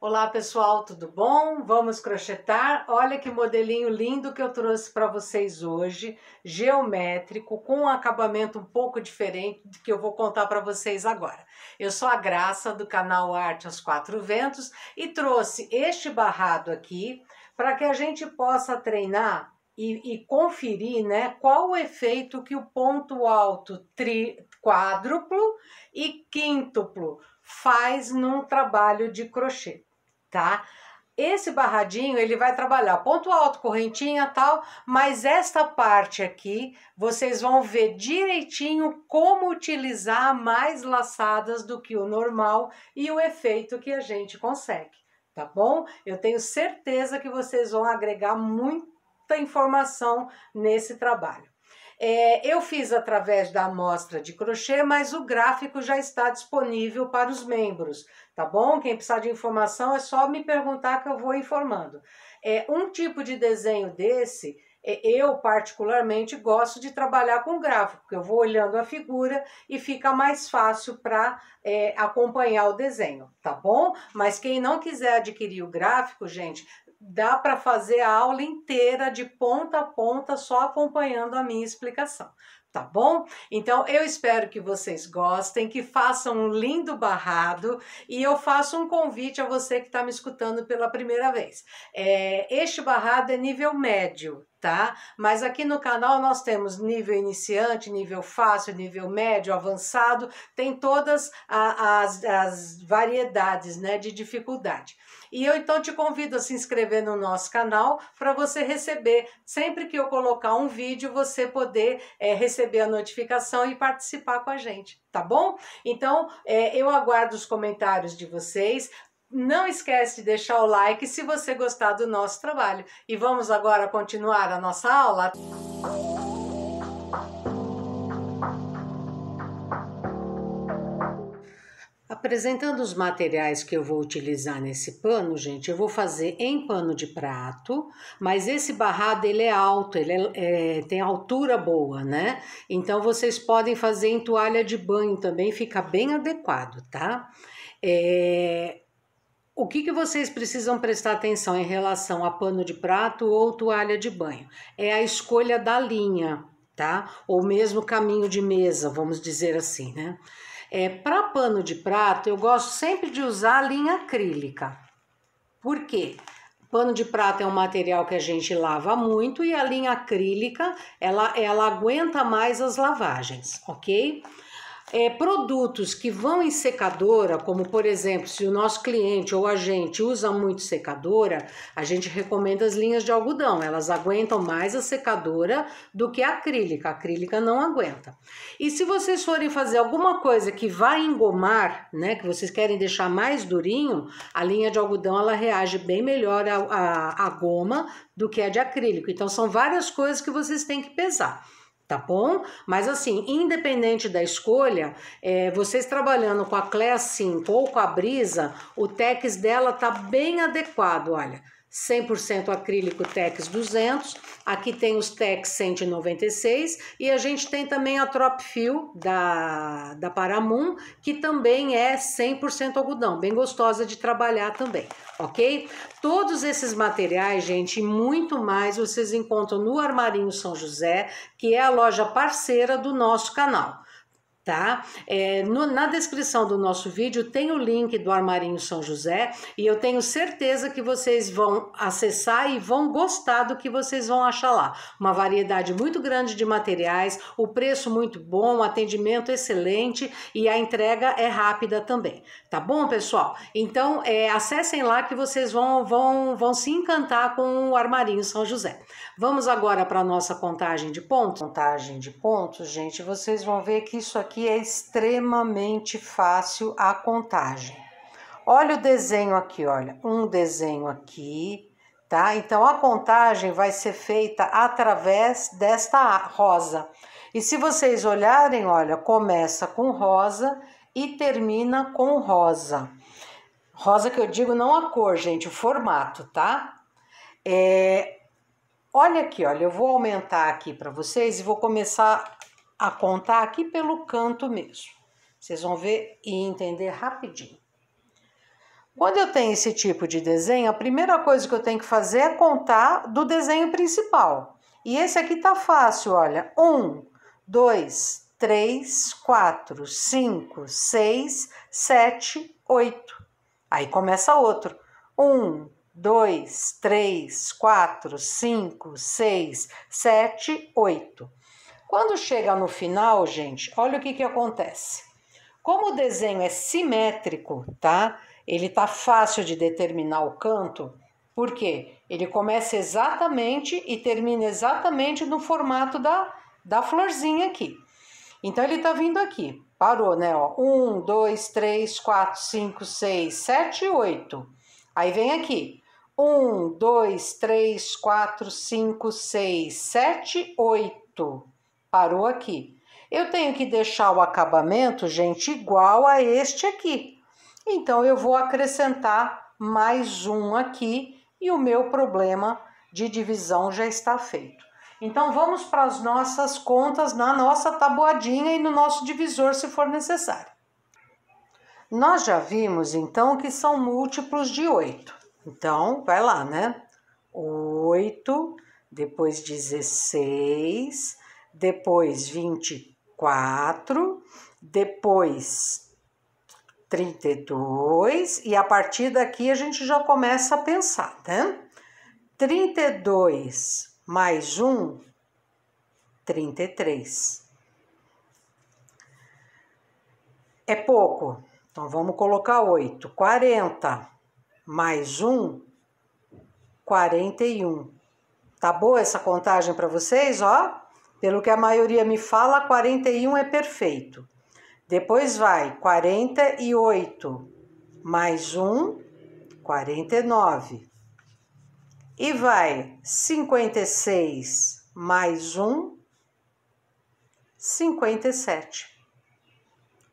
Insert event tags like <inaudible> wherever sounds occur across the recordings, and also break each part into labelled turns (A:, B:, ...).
A: Olá pessoal, tudo bom? Vamos crochetar? Olha que modelinho lindo que eu trouxe para vocês hoje, geométrico, com um acabamento um pouco diferente do que eu vou contar para vocês agora. Eu sou a Graça do canal Arte aos Quatro Ventos e trouxe este barrado aqui para que a gente possa treinar e, e, conferir né, qual o efeito que o ponto alto tri, quádruplo e quíntuplo faz num trabalho de crochê tá? Esse barradinho, ele vai trabalhar ponto alto, correntinha tal, mas esta parte aqui, vocês vão ver direitinho como utilizar mais laçadas do que o normal e o efeito que a gente consegue, tá bom? Eu tenho certeza que vocês vão agregar muita informação nesse trabalho. É, eu fiz através da amostra de crochê, mas o gráfico já está disponível para os membros, tá bom? Quem precisar de informação é só me perguntar que eu vou informando. É, um tipo de desenho desse é, eu particularmente gosto de trabalhar com gráfico, porque eu vou olhando a figura e fica mais fácil para é, acompanhar o desenho, tá bom? Mas quem não quiser adquirir o gráfico, gente, dá para fazer a aula inteira de ponta a ponta só acompanhando a minha explicação. Tá bom? Então eu espero que vocês gostem, que façam um lindo barrado e eu faço um convite a você que está me escutando pela primeira vez. É, este barrado é nível médio, tá? Mas aqui no canal nós temos nível iniciante, nível fácil, nível médio, avançado, tem todas a, as, as variedades, né, de dificuldade. E eu então te convido a se inscrever no nosso canal para você receber, sempre que eu colocar um vídeo, você poder é, receber a notificação e participar com a gente, tá bom? Então, é, eu aguardo os comentários de vocês. Não esquece de deixar o like se você gostar do nosso trabalho. E vamos agora continuar a nossa aula? Apresentando os materiais que eu vou utilizar nesse pano, gente, eu vou fazer em pano de prato, mas esse barrado ele é alto, ele é, é, tem altura boa, né? Então vocês podem fazer em toalha de banho também, fica bem adequado, tá? É, o que, que vocês precisam prestar atenção em relação a pano de prato ou toalha de banho? É a escolha da linha, tá? Ou mesmo caminho de mesa, vamos dizer assim, né? É, Para pano de prato, eu gosto sempre de usar a linha acrílica. Por quê? Pano de prato é um material que a gente lava muito e a linha acrílica, ela, ela aguenta mais as lavagens, ok? Ok é, produtos que vão em secadora, como por exemplo, se o nosso cliente ou a gente usa muito secadora, a gente recomenda as linhas de algodão, elas aguentam mais a secadora do que a acrílica, a acrílica não aguenta. E se vocês forem fazer alguma coisa que vai engomar, né, que vocês querem deixar mais durinho, a linha de algodão ela reage bem melhor à, à goma do que a de acrílico. Então são várias coisas que vocês têm que pesar tá bom? Mas assim, independente da escolha, é, vocês trabalhando com a Class 5 ou com a Brisa, o TEX dela tá bem adequado, olha. 100% acrílico TEX 200, aqui tem os TEX 196 e a gente tem também a Tropfil da, da Paramum, que também é 100% algodão, bem gostosa de trabalhar também, ok? Todos esses materiais, gente, e muito mais vocês encontram no Armarinho São José, que é a loja parceira do nosso canal tá? É, no, na descrição do nosso vídeo tem o link do Armarinho São José e eu tenho certeza que vocês vão acessar e vão gostar do que vocês vão achar lá. Uma variedade muito grande de materiais, o preço muito bom, atendimento excelente e a entrega é rápida também, tá bom, pessoal? Então, é, acessem lá que vocês vão, vão, vão se encantar com o Armarinho São José. Vamos agora para a nossa contagem de pontos? Contagem de pontos, gente, vocês vão ver que isso aqui que é extremamente fácil a contagem. Olha o desenho aqui, olha, um desenho aqui, tá? Então a contagem vai ser feita através desta rosa. E se vocês olharem, olha, começa com rosa e termina com rosa. Rosa que eu digo não a cor, gente, o formato, tá? É, olha aqui, olha, eu vou aumentar aqui para vocês e vou começar a contar aqui pelo canto mesmo. Vocês vão ver e entender rapidinho. Quando eu tenho esse tipo de desenho, a primeira coisa que eu tenho que fazer é contar do desenho principal. E esse aqui tá fácil, olha. Um, dois, três, quatro, cinco, seis, sete, oito. Aí começa outro. Um, dois, três, quatro, cinco, seis, sete, oito. Quando chega no final, gente, olha o que, que acontece. Como o desenho é simétrico, tá? Ele tá fácil de determinar o canto, porque ele começa exatamente e termina exatamente no formato da, da florzinha aqui. Então ele tá vindo aqui, parou, né? Ó, um, dois, três, quatro, cinco, seis, sete, oito. Aí vem aqui. Um, dois, três, quatro, cinco, seis, sete, oito. Parou aqui. Eu tenho que deixar o acabamento, gente, igual a este aqui. Então, eu vou acrescentar mais um aqui e o meu problema de divisão já está feito. Então, vamos para as nossas contas na nossa tabuadinha e no nosso divisor, se for necessário. Nós já vimos, então, que são múltiplos de 8. Então, vai lá, né? 8, depois 16, depois 24, depois 32, e a partir daqui a gente já começa a pensar, né? 32 mais 1, 33. É pouco, então vamos colocar 8. 40 mais 1, 41. Tá boa essa contagem para vocês, ó? Pelo que a maioria me fala, 41 é perfeito. Depois vai 48 mais 1, 49. E vai 56 mais 1, 57.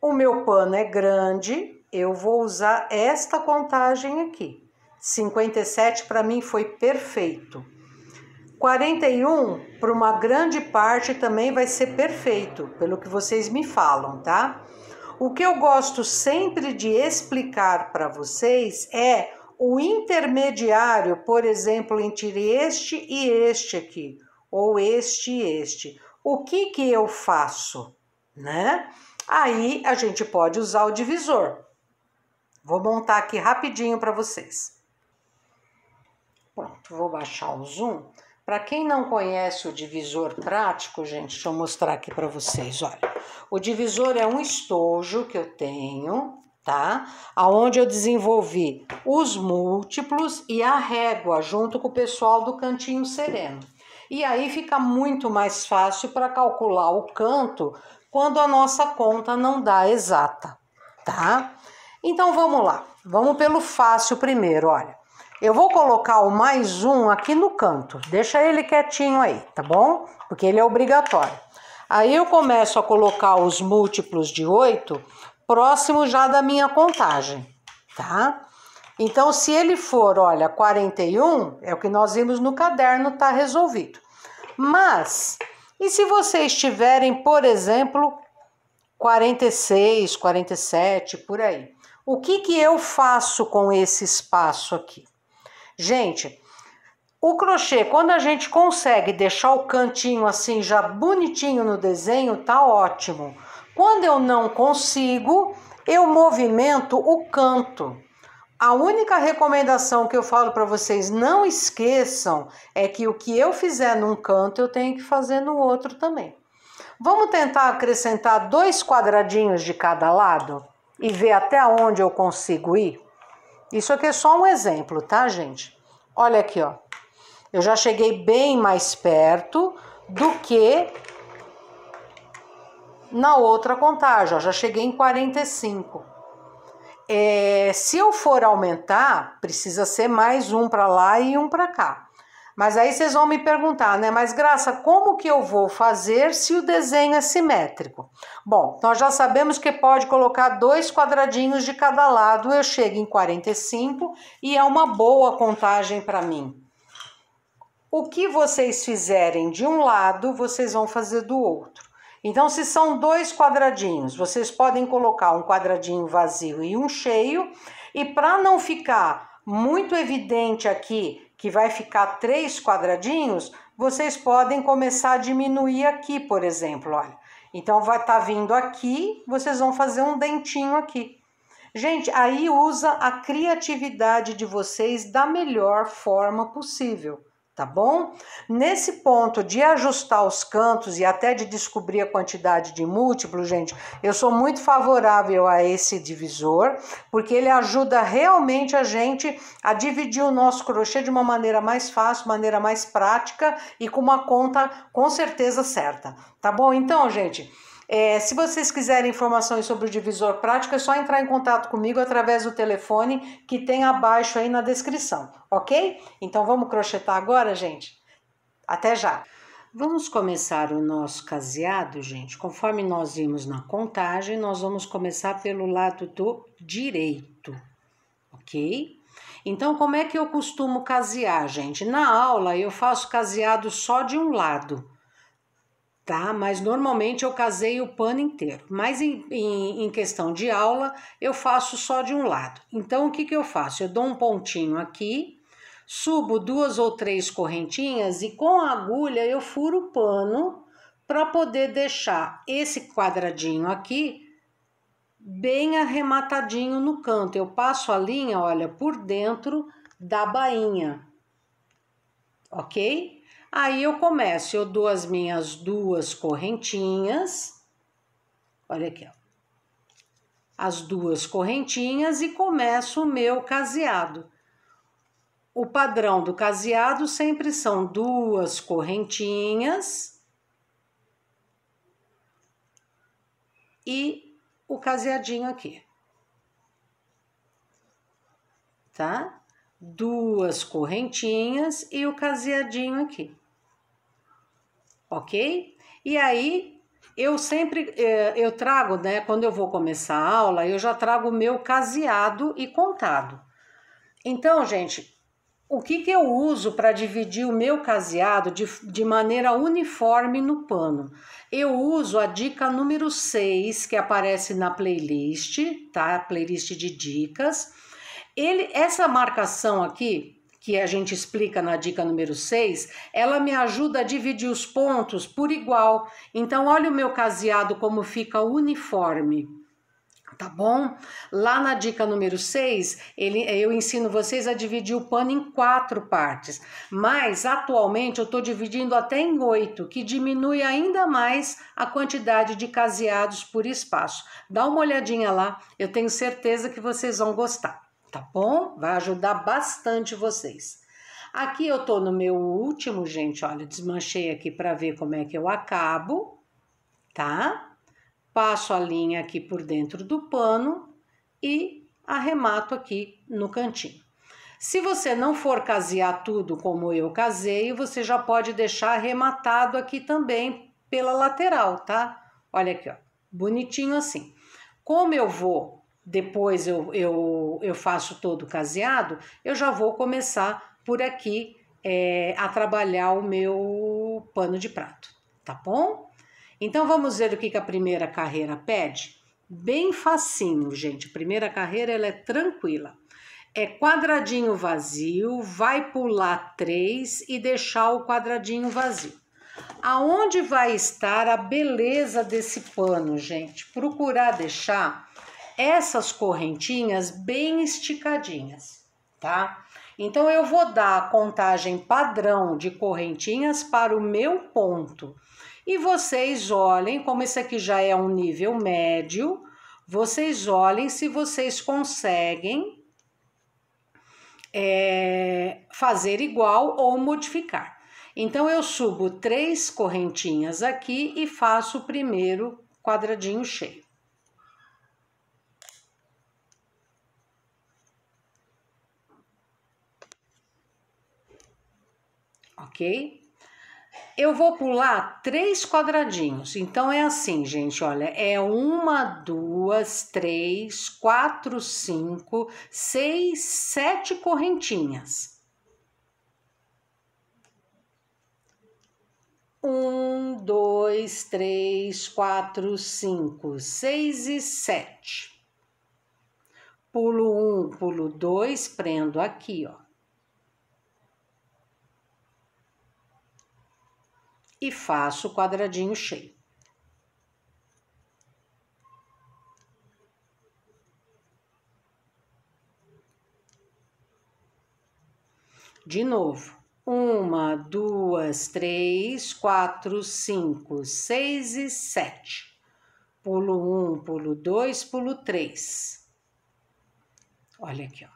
A: O meu pano é grande, eu vou usar esta contagem aqui. 57 para mim foi perfeito. 41, para uma grande parte, também vai ser perfeito, pelo que vocês me falam, tá? O que eu gosto sempre de explicar para vocês é o intermediário, por exemplo, entre este e este aqui, ou este e este. O que que eu faço, né? Aí a gente pode usar o divisor. Vou montar aqui rapidinho para vocês. Pronto, vou baixar o zoom para quem não conhece o divisor prático, gente, deixa eu mostrar aqui para vocês, olha. O divisor é um estojo que eu tenho, tá? Aonde eu desenvolvi os múltiplos e a régua junto com o pessoal do cantinho sereno. E aí fica muito mais fácil para calcular o canto quando a nossa conta não dá exata, tá? Então vamos lá. Vamos pelo fácil primeiro, olha. Eu vou colocar o mais um aqui no canto. Deixa ele quietinho aí, tá bom? Porque ele é obrigatório. Aí eu começo a colocar os múltiplos de 8 próximo já da minha contagem, tá? Então, se ele for, olha, 41, é o que nós vimos no caderno, tá resolvido. Mas, e se vocês tiverem, por exemplo, 46, 47, por aí? O que, que eu faço com esse espaço aqui? Gente, o crochê, quando a gente consegue deixar o cantinho assim já bonitinho no desenho, tá ótimo. Quando eu não consigo, eu movimento o canto. A única recomendação que eu falo para vocês, não esqueçam, é que o que eu fizer num canto, eu tenho que fazer no outro também. Vamos tentar acrescentar dois quadradinhos de cada lado e ver até onde eu consigo ir? Isso aqui é só um exemplo, tá, gente? Olha aqui, ó. Eu já cheguei bem mais perto do que na outra contagem, ó. Já cheguei em 45. É, se eu for aumentar, precisa ser mais um para lá e um para cá. Mas aí vocês vão me perguntar, né? Mas Graça, como que eu vou fazer se o desenho é simétrico? Bom, nós já sabemos que pode colocar dois quadradinhos de cada lado, eu chego em 45 e é uma boa contagem para mim. O que vocês fizerem de um lado, vocês vão fazer do outro. Então, se são dois quadradinhos, vocês podem colocar um quadradinho vazio e um cheio, e para não ficar muito evidente aqui que vai ficar três quadradinhos, vocês podem começar a diminuir aqui, por exemplo, olha. Então, vai estar tá vindo aqui, vocês vão fazer um dentinho aqui. Gente, aí usa a criatividade de vocês da melhor forma possível tá bom? Nesse ponto de ajustar os cantos e até de descobrir a quantidade de múltiplos, gente, eu sou muito favorável a esse divisor, porque ele ajuda realmente a gente a dividir o nosso crochê de uma maneira mais fácil, maneira mais prática e com uma conta com certeza certa, tá bom? Então, gente, é, se vocês quiserem informações sobre o divisor prático, é só entrar em contato comigo através do telefone que tem abaixo aí na descrição, ok? Então vamos crochetar agora, gente? Até já! Vamos começar o nosso caseado, gente. Conforme nós vimos na contagem, nós vamos começar pelo lado do direito, ok? Então, como é que eu costumo casear, gente? Na aula, eu faço caseado só de um lado tá? Mas normalmente eu casei o pano inteiro. Mas em, em, em, questão de aula, eu faço só de um lado. Então, o que, que eu faço? Eu dou um pontinho aqui, subo duas ou três correntinhas e com a agulha eu furo o pano para poder deixar esse quadradinho aqui bem arrematadinho no canto. Eu passo a linha, olha, por dentro da bainha, ok? Aí eu começo, eu dou as minhas duas correntinhas. Olha aqui, ó. As duas correntinhas e começo o meu caseado. O padrão do caseado sempre são duas correntinhas e o caseadinho aqui. Tá? Duas correntinhas e o caseadinho aqui ok? E aí eu sempre eh, eu trago, né? Quando eu vou começar a aula, eu já trago o meu caseado e contado. Então, gente, o que, que eu uso para dividir o meu caseado de, de maneira uniforme no pano? Eu uso a dica número 6, que aparece na playlist, tá? playlist de dicas. Ele, essa marcação aqui, que a gente explica na dica número 6, ela me ajuda a dividir os pontos por igual. Então, olha o meu caseado como fica uniforme. Tá bom? Lá na dica número 6, ele, eu ensino vocês a dividir o pano em quatro partes, mas atualmente eu estou dividindo até em oito, que diminui ainda mais a quantidade de caseados por espaço. Dá uma olhadinha lá, eu tenho certeza que vocês vão gostar tá bom? Vai ajudar bastante vocês. Aqui eu tô no meu último, gente, olha, desmanchei aqui para ver como é que eu acabo, tá? Passo a linha aqui por dentro do pano e arremato aqui no cantinho. Se você não for casear tudo como eu casei, você já pode deixar arrematado aqui também pela lateral, tá? Olha aqui, ó, bonitinho assim. Como eu vou depois eu, eu, eu faço todo caseado, eu já vou começar por aqui é, a trabalhar o meu pano de prato, tá bom? Então vamos ver o que, que a primeira carreira pede? Bem facinho, gente. primeira carreira ela é tranquila. É quadradinho vazio, vai pular três e deixar o quadradinho vazio. Aonde vai estar a beleza desse pano, gente? Procurar deixar essas correntinhas bem esticadinhas, tá? Então, eu vou dar a contagem padrão de correntinhas para o meu ponto. E vocês olhem, como esse aqui já é um nível médio, vocês olhem se vocês conseguem é, fazer igual ou modificar. Então, eu subo três correntinhas aqui e faço o primeiro quadradinho cheio. ok? Eu vou pular três quadradinhos. Então é assim, gente, olha, é uma, duas, três, quatro, cinco, seis, sete correntinhas. Um, dois, três, quatro, cinco, seis e sete. Pulo um, pulo dois, prendo aqui, ó e faço o quadradinho cheio. De novo, uma, duas, três, quatro, cinco, seis e sete. Pulo um, pulo dois, pulo três. Olha aqui, ó.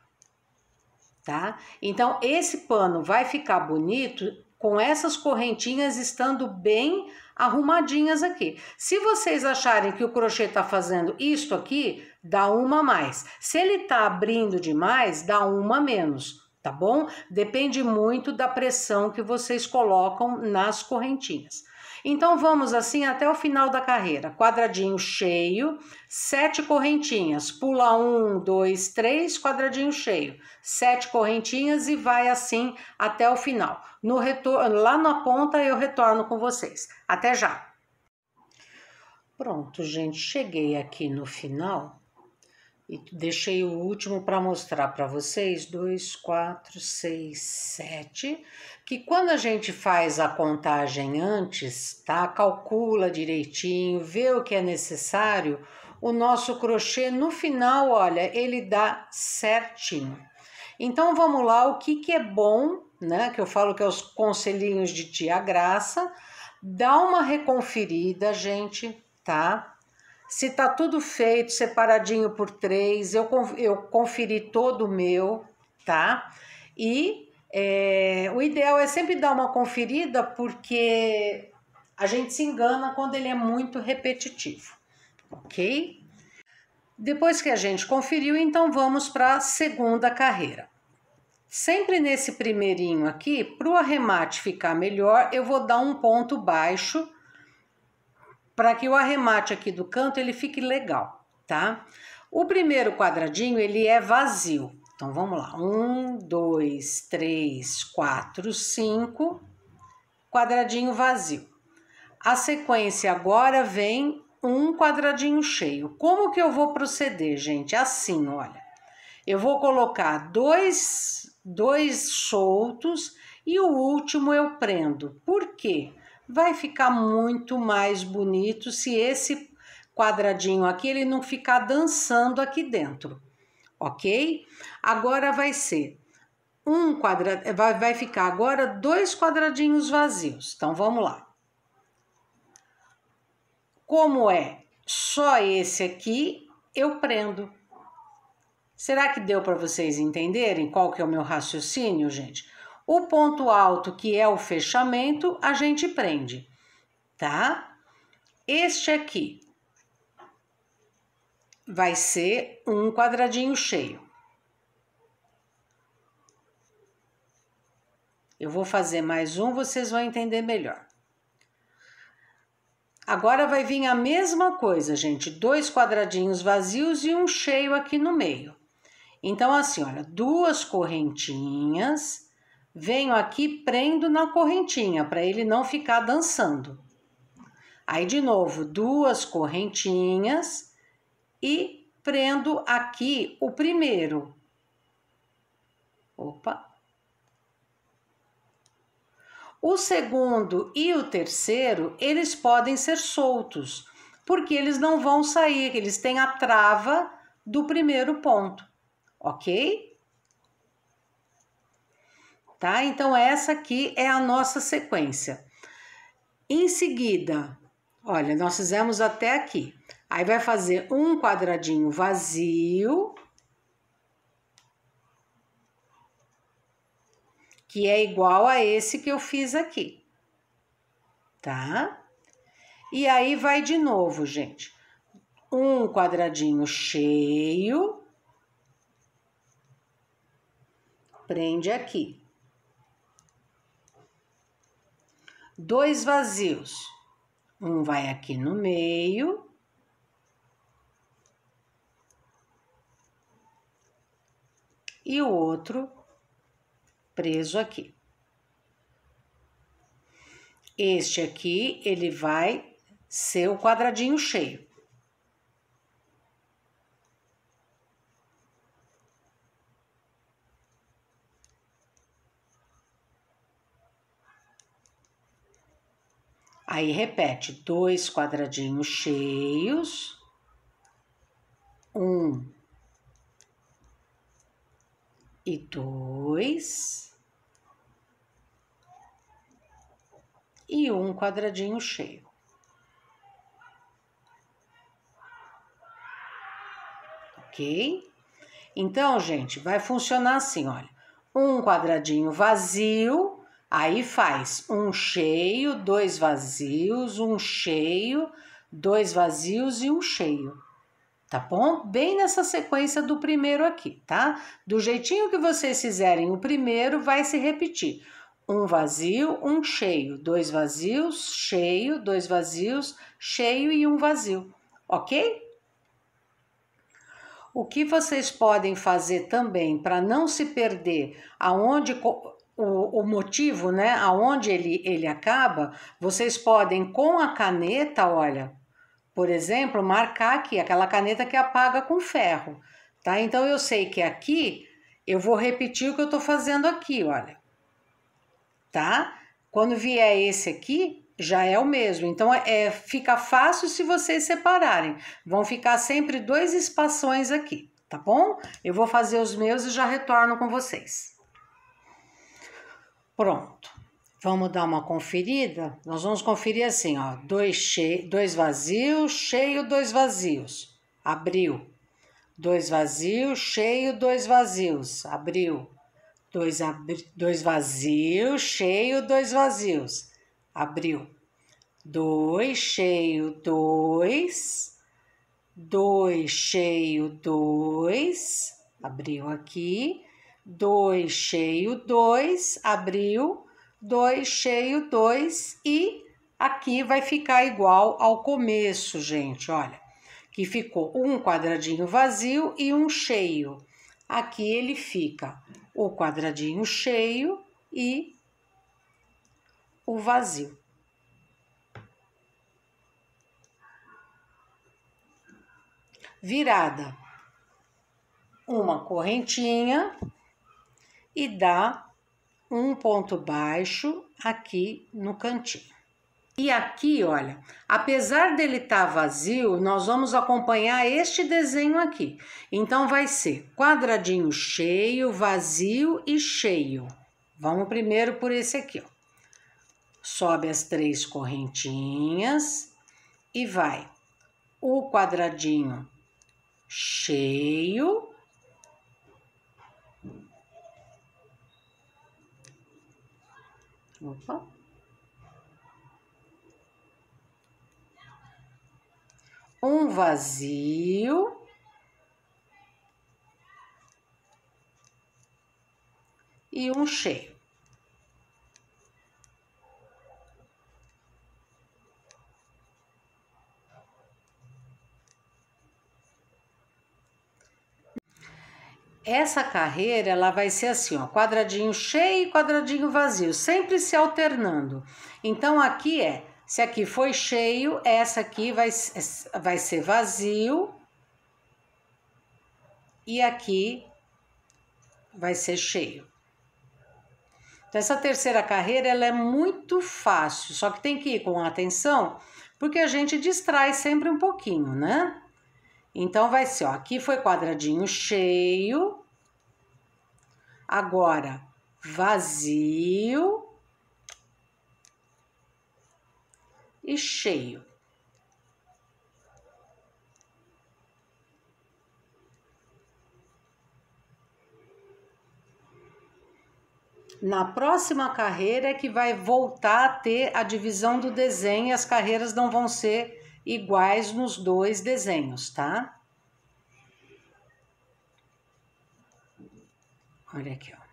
A: Tá? Então, esse pano vai ficar bonito com essas correntinhas estando bem arrumadinhas aqui. Se vocês acharem que o crochê está fazendo isto aqui, dá uma a mais. Se ele está abrindo demais, dá uma a menos, tá bom? Depende muito da pressão que vocês colocam nas correntinhas. Então vamos assim até o final da carreira. Quadradinho cheio, sete correntinhas. Pula um, dois, três, quadradinho cheio. Sete correntinhas e vai assim até o final. No retorno, lá na ponta eu retorno com vocês. Até já. Pronto, gente, cheguei aqui no final e deixei o último para mostrar para vocês, 2, 4, 6, 7, que quando a gente faz a contagem antes, tá? Calcula direitinho, vê o que é necessário, o nosso crochê no final, olha, ele dá certinho. Então vamos lá, o que, que é bom, né? Que eu falo que é os conselhinhos de tia Graça. Dá uma reconferida, gente, tá? se tá tudo feito, separadinho por três, eu, eu conferi todo o meu, tá? E é, o ideal é sempre dar uma conferida, porque a gente se engana quando ele é muito repetitivo, ok? Depois que a gente conferiu, então vamos para a segunda carreira. Sempre nesse primeirinho aqui, para o arremate ficar melhor, eu vou dar um ponto baixo para que o arremate aqui do canto ele fique legal, tá? O primeiro quadradinho ele é vazio. Então vamos lá, um, dois, três, quatro, cinco, quadradinho vazio. A sequência agora vem um quadradinho cheio. Como que eu vou proceder, gente? Assim, olha. Eu vou colocar dois, dois soltos e o último eu prendo. Por quê? vai ficar muito mais bonito se esse quadradinho aqui ele não ficar dançando aqui dentro, ok? Agora vai ser um quadrado, vai, vai ficar agora dois quadradinhos vazios. Então vamos lá. Como é só esse aqui, eu prendo. Será que deu para vocês entenderem qual que é o meu raciocínio, gente? O ponto alto, que é o fechamento, a gente prende, tá? Este aqui vai ser um quadradinho cheio. Eu vou fazer mais um, vocês vão entender melhor. Agora vai vir a mesma coisa, gente, dois quadradinhos vazios e um cheio aqui no meio. Então, assim, olha, duas correntinhas Venho aqui, prendo na correntinha para ele não ficar dançando. Aí de novo, duas correntinhas e prendo aqui o primeiro. Opa. O segundo e o terceiro, eles podem ser soltos, porque eles não vão sair, eles têm a trava do primeiro ponto, ok? tá? Então, essa aqui é a nossa sequência. Em seguida, olha, nós fizemos até aqui. Aí vai fazer um quadradinho vazio, que é igual a esse que eu fiz aqui, tá? E aí vai de novo, gente. Um quadradinho cheio, prende aqui. dois vazios. Um vai aqui no meio. E o outro preso aqui. Este aqui, ele vai ser o quadradinho cheio. Aí repete dois quadradinhos cheios, um e dois, e um quadradinho cheio. Ok? Então, gente, vai funcionar assim: olha, um quadradinho vazio Aí faz um cheio, dois vazios, um cheio, dois vazios e um cheio. Tá bom? Bem nessa sequência do primeiro aqui, tá? Do jeitinho que vocês fizerem o primeiro, vai se repetir. Um vazio, um cheio, dois vazios, cheio, dois vazios, cheio e um vazio, ok? O que vocês podem fazer também para não se perder aonde o, o, motivo, né, aonde ele, ele acaba, vocês podem com a caneta, olha, por exemplo, marcar aqui, aquela caneta que apaga com ferro, tá? Então eu sei que aqui eu vou repetir o que eu tô fazendo aqui, olha, tá? Quando vier esse aqui, já é o mesmo. Então é, é fica fácil se vocês separarem. Vão ficar sempre dois espações aqui, tá bom? Eu vou fazer os meus e já retorno com vocês. Pronto. Vamos dar uma conferida? Nós vamos conferir assim, ó. Dois, che... dois vazios, cheio, dois vazios. Abriu. Dois vazios, cheio, dois vazios. Abriu. Dois, abri... dois vazios, cheio, dois vazios. Abriu. Dois, cheio, dois. Dois, cheio, dois. Abriu aqui 2 cheio 2, abriu, 2 cheio 2 e aqui vai ficar igual ao começo, gente, olha. Que ficou um quadradinho vazio e um cheio. Aqui ele fica o quadradinho cheio e o vazio. Virada. Uma correntinha e dá um ponto baixo aqui no cantinho. E aqui, olha, apesar dele estar tá vazio, nós vamos acompanhar este desenho aqui. Então, vai ser quadradinho cheio, vazio e cheio. Vamos primeiro por esse aqui, ó. Sobe as três correntinhas e vai o quadradinho cheio, Opa. Um vazio. E um cheio. essa carreira ela vai ser assim, ó, quadradinho cheio e quadradinho vazio, sempre se alternando. Então aqui é, se aqui foi cheio, essa aqui vai, é, vai ser vazio e aqui vai ser cheio. Então essa terceira carreira ela é muito fácil, só que tem que ir com atenção, porque a gente distrai sempre um pouquinho, né? Então vai ser, ó, aqui foi quadradinho cheio, Agora, vazio e cheio. Na próxima carreira é que vai voltar a ter a divisão do desenho e as carreiras não vão ser iguais nos dois desenhos, tá? Olha aqui, ó.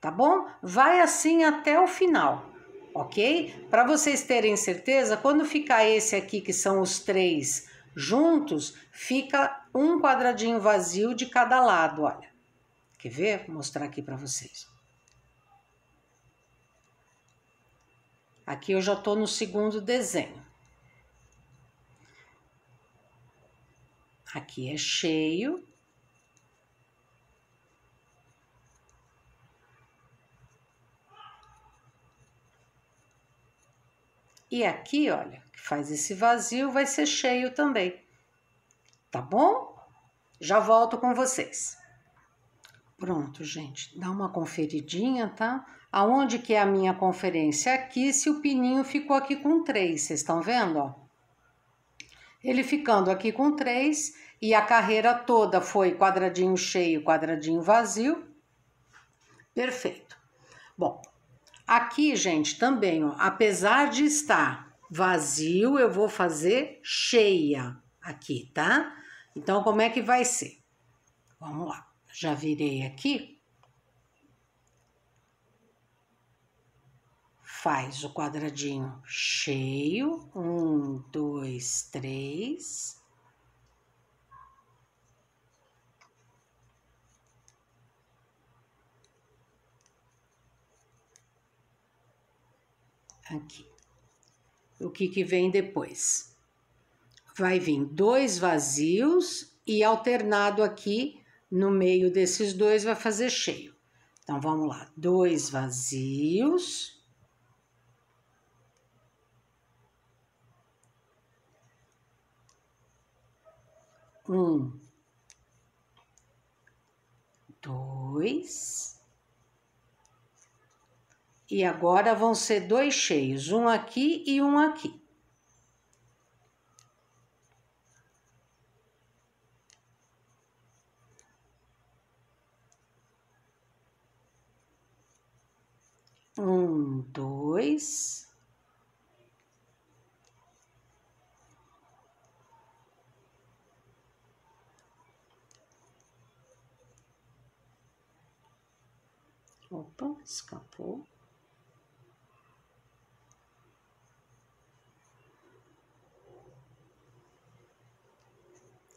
A: Tá bom? Vai assim até o final, ok? Para vocês terem certeza, quando ficar esse aqui, que são os três juntos, fica um quadradinho vazio de cada lado, olha. Quer ver? Vou mostrar aqui para vocês. Aqui eu já tô no segundo desenho. Aqui é cheio. E aqui, olha, que faz esse vazio, vai ser cheio também. Tá bom? Já volto com vocês. Pronto, gente, dá uma conferidinha, tá? Aonde que é a minha conferência? Aqui, se o pininho ficou aqui com três, vocês estão vendo, ó? ele ficando aqui com três e a carreira toda foi quadradinho cheio, quadradinho vazio. Perfeito. Bom, aqui, gente, também, ó, apesar de estar vazio, eu vou fazer cheia aqui, tá? Então, como é que vai ser? Vamos lá. Já virei aqui. faz o quadradinho cheio, um, dois, três. Aqui. O que, que vem depois? Vai vir dois vazios e alternado aqui no meio desses dois vai fazer cheio. Então vamos lá, dois vazios. Um, dois. E agora vão ser dois cheios, um aqui e um aqui. Um, dois. Opa, escapou.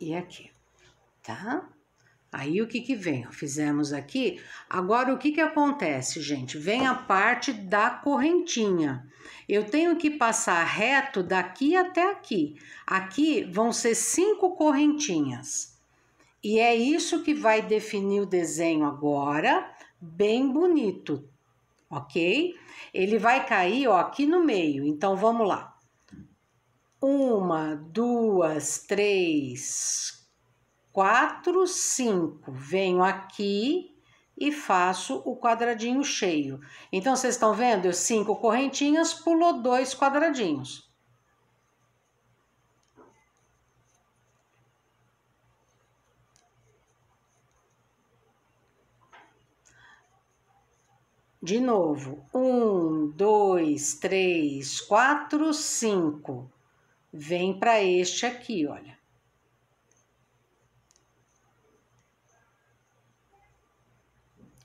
A: E aqui, tá? Aí o que que vem? Fizemos aqui. Agora o que que acontece, gente? Vem a parte da correntinha. Eu tenho que passar reto daqui até aqui. Aqui vão ser cinco correntinhas. E é isso que vai definir o desenho agora bem bonito, ok? Ele vai cair, ó, aqui no meio. Então, vamos lá. Uma, duas, três, quatro, cinco. Venho aqui e faço o quadradinho cheio. Então, vocês estão vendo? Cinco correntinhas, pulou dois quadradinhos. De novo, um, dois, três, quatro, cinco. Vem para este aqui, olha.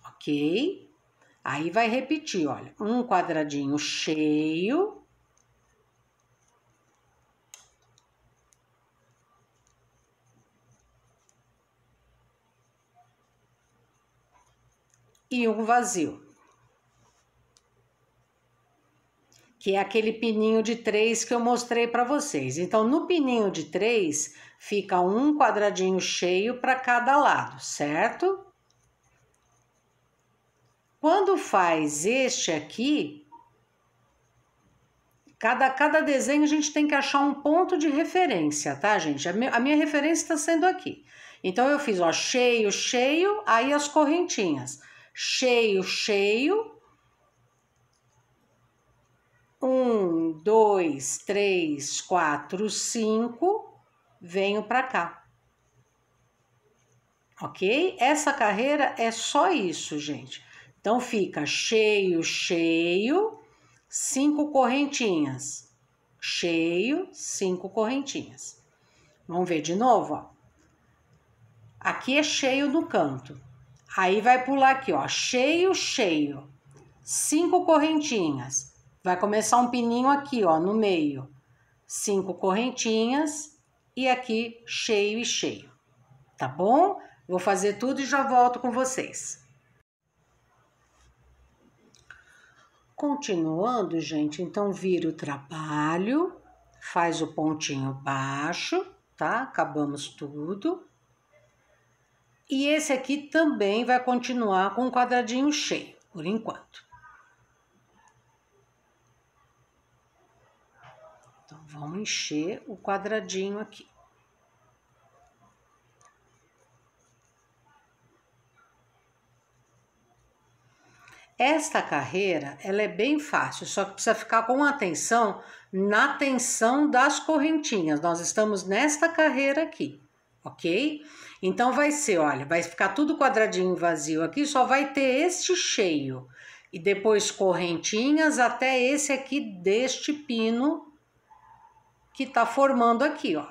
A: Ok? Aí vai repetir, olha. Um quadradinho cheio. e um vazio. que é aquele pininho de três que eu mostrei para vocês. Então, no pininho de três, fica um quadradinho cheio para cada lado, certo? Quando faz este aqui, cada, cada desenho a gente tem que achar um ponto de referência, tá, gente? A minha, a minha referência está sendo aqui. Então, eu fiz, ó, cheio, cheio, aí as correntinhas. Cheio, cheio, um, dois, três, quatro, cinco, venho para cá. Ok? Essa carreira é só isso, gente. Então fica cheio, cheio, cinco correntinhas. Cheio, cinco correntinhas. Vamos ver de novo, ó. Aqui é cheio no canto. Aí vai pular aqui, ó. Cheio, cheio. Cinco correntinhas Vai começar um pininho aqui, ó, no meio. Cinco correntinhas e aqui cheio e cheio. Tá bom? Vou fazer tudo e já volto com vocês. Continuando, gente, então vira o trabalho, faz o pontinho baixo, tá? Acabamos tudo. E esse aqui também vai continuar com o quadradinho cheio, por enquanto. Vamos encher o quadradinho aqui. Esta carreira, ela é bem fácil, só que precisa ficar com atenção na tensão das correntinhas. Nós estamos nesta carreira aqui, ok? Então, vai ser, olha, vai ficar tudo quadradinho vazio aqui, só vai ter este cheio. E depois correntinhas até esse aqui deste pino que está formando aqui, ó.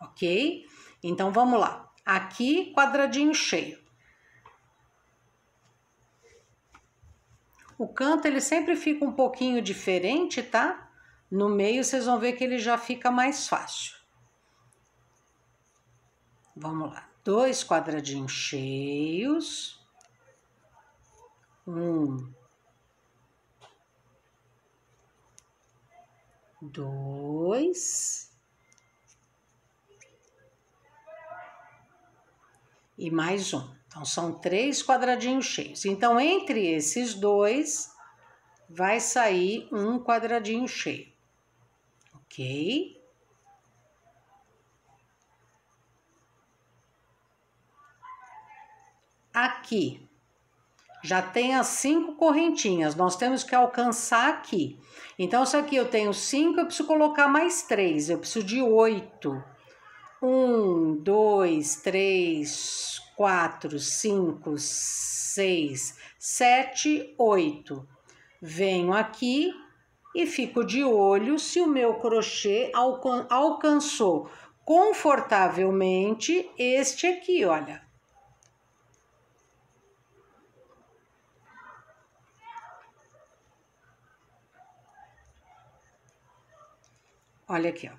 A: Ok? Então, vamos lá. Aqui, quadradinho cheio. O canto, ele sempre fica um pouquinho diferente, tá? No meio, vocês vão ver que ele já fica mais fácil. Vamos lá. Dois quadradinhos cheios. Um, dois. E mais um. Então, são três quadradinhos cheios. Então, entre esses dois, vai sair um quadradinho cheio. Ok? Aqui já tem as cinco correntinhas, nós temos que alcançar aqui. Então, isso aqui eu tenho cinco, eu preciso colocar mais três, eu preciso de oito. Um, dois, três, quatro, cinco, seis, sete, oito. Venho aqui e fico de olho se o meu crochê alcan alcançou confortavelmente este aqui, olha. Olha aqui, ó.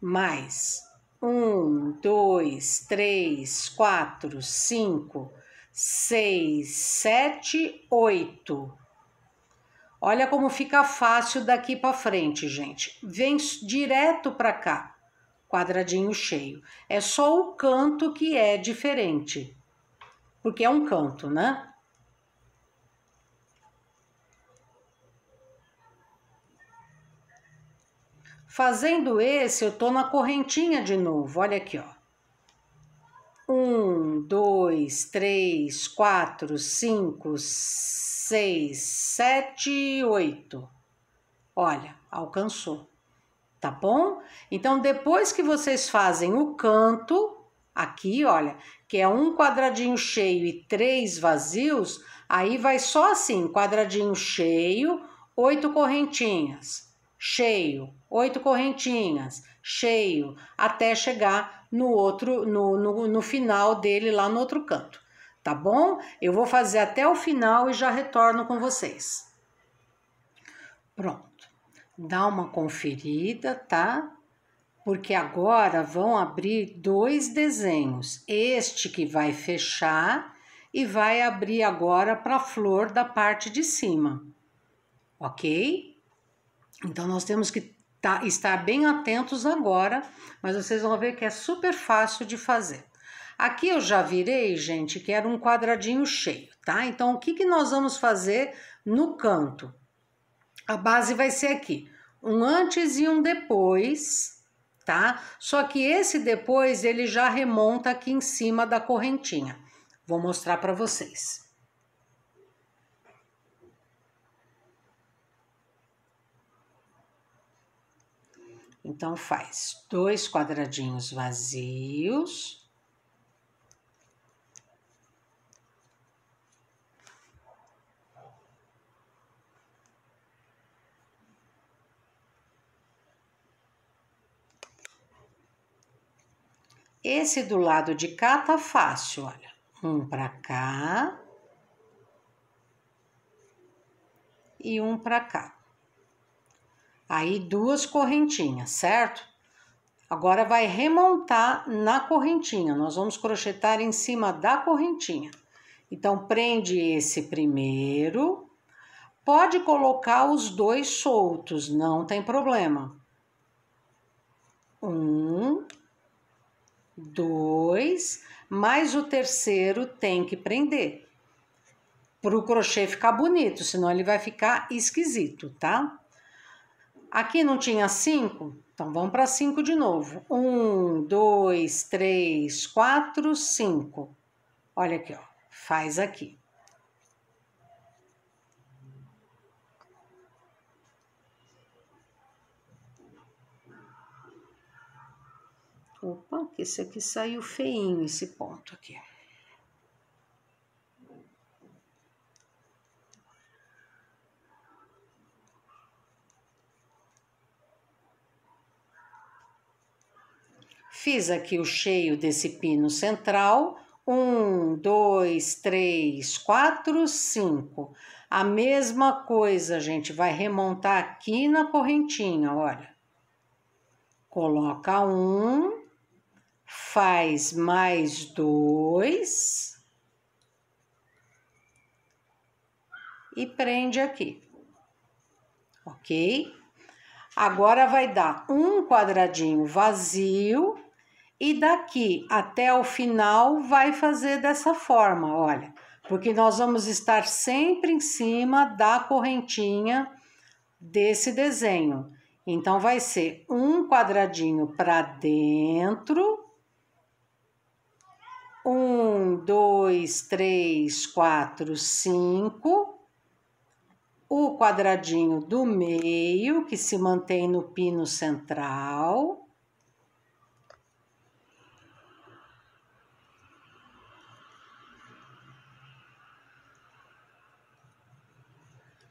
A: Mais um, dois, três, quatro, cinco, seis, sete, oito. Olha como fica fácil daqui para frente, gente. Vem direto para cá, quadradinho cheio. É só o canto que é diferente, porque é um canto, né? Fazendo esse, eu tô na correntinha de novo. Olha aqui, ó. Um, dois, três, quatro, cinco, seis, sete, oito. Olha, alcançou. Tá bom? Então, depois que vocês fazem o canto, aqui, olha, que é um quadradinho cheio e três vazios, aí vai só assim: quadradinho cheio, oito correntinhas cheio, oito correntinhas, cheio, até chegar no outro, no, no, no final dele lá no outro canto, tá bom? Eu vou fazer até o final e já retorno com vocês. Pronto, dá uma conferida, tá? Porque agora vão abrir dois desenhos, este que vai fechar e vai abrir agora para a flor da parte de cima, ok? Então nós temos que tá, estar bem atentos agora, mas vocês vão ver que é super fácil de fazer. Aqui eu já virei, gente, que era um quadradinho cheio, tá? Então o que, que nós vamos fazer no canto? A base vai ser aqui, um antes e um depois, tá? Só que esse depois ele já remonta aqui em cima da correntinha. Vou mostrar para vocês. Então, faz dois quadradinhos vazios. Esse do lado de cá tá fácil, olha. Um para cá. E um para cá. Aí duas correntinhas, certo? Agora vai remontar na correntinha. Nós vamos crochetar em cima da correntinha. Então prende esse primeiro. Pode colocar os dois soltos, não tem problema. Um, dois, mais o terceiro tem que prender. Para o crochê ficar bonito, senão ele vai ficar esquisito, tá? Aqui não tinha cinco? Então vamos para cinco de novo. Um, dois, três, quatro, cinco. Olha aqui, ó. Faz aqui. Opa, esse aqui saiu feinho, esse ponto aqui. Fiz aqui o cheio desse pino central, um, dois, três, quatro, cinco. A mesma coisa, a gente vai remontar aqui na correntinha, olha. Coloca um, faz mais dois e prende aqui, ok? Agora vai dar um quadradinho vazio e daqui até o final vai fazer dessa forma, olha, porque nós vamos estar sempre em cima da correntinha desse desenho. Então, vai ser um quadradinho para dentro, um, dois, três, quatro, cinco, o quadradinho do meio, que se mantém no pino central,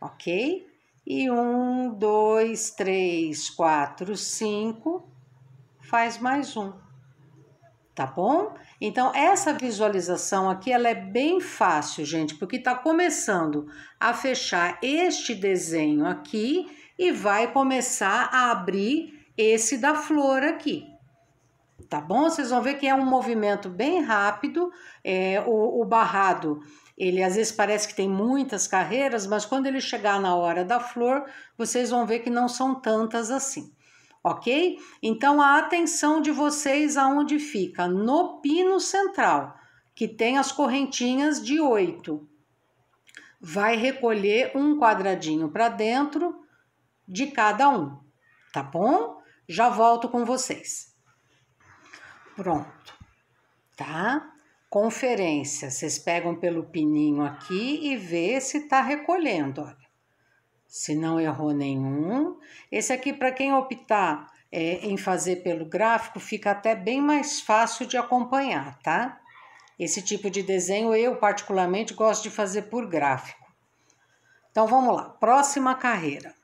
A: ok? E um, dois, três, quatro, cinco, faz mais um, tá bom? Então, essa visualização aqui, ela é bem fácil, gente, porque tá começando a fechar este desenho aqui e vai começar a abrir esse da flor aqui, tá bom? Vocês vão ver que é um movimento bem rápido, é, o, o barrado ele às vezes parece que tem muitas carreiras, mas quando ele chegar na hora da flor, vocês vão ver que não são tantas assim. OK? Então a atenção de vocês aonde fica? No pino central, que tem as correntinhas de oito. Vai recolher um quadradinho para dentro de cada um, tá bom? Já volto com vocês. Pronto, tá? Conferência, vocês pegam pelo pininho aqui e vê se está recolhendo, olha. Se não errou nenhum. Esse aqui, para quem optar é, em fazer pelo gráfico, fica até bem mais fácil de acompanhar, tá? Esse tipo de desenho eu, particularmente, gosto de fazer por gráfico. Então, vamos lá. Próxima carreira.